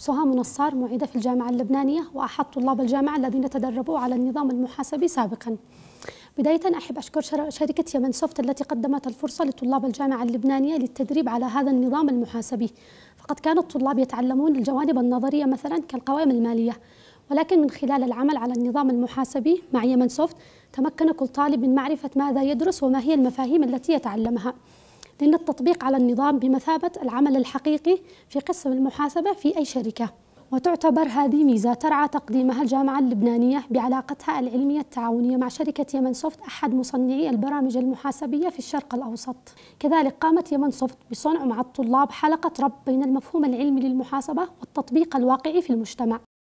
سهى منصار معيدة في الجامعة اللبنانية وأحد طلاب الجامعة الذين تدربوا على النظام المحاسبي سابقاً بداية أحب أشكر شركة يمن سوفت التي قدمت الفرصة لطلاب الجامعة اللبنانية للتدريب على هذا النظام المحاسبي فقد كان الطلاب يتعلمون الجوانب النظرية مثلا كالقوائم المالية ولكن من خلال العمل على النظام المحاسبي مع يمن سوفت تمكن كل طالب من معرفة ماذا يدرس وما هي المفاهيم التي يتعلمها لأن التطبيق على النظام بمثابة العمل الحقيقي في قسم المحاسبة في أي شركة وتعتبر هذه ميزة ترعى تقديمها الجامعة اللبنانية بعلاقتها العلمية التعاونية مع شركة يمن سوفت أحد مصنعي البرامج المحاسبية في الشرق الأوسط كذلك قامت يمن سوفت بصنع مع الطلاب حلقة ربط بين المفهوم العلمي للمحاسبة والتطبيق الواقعي في المجتمع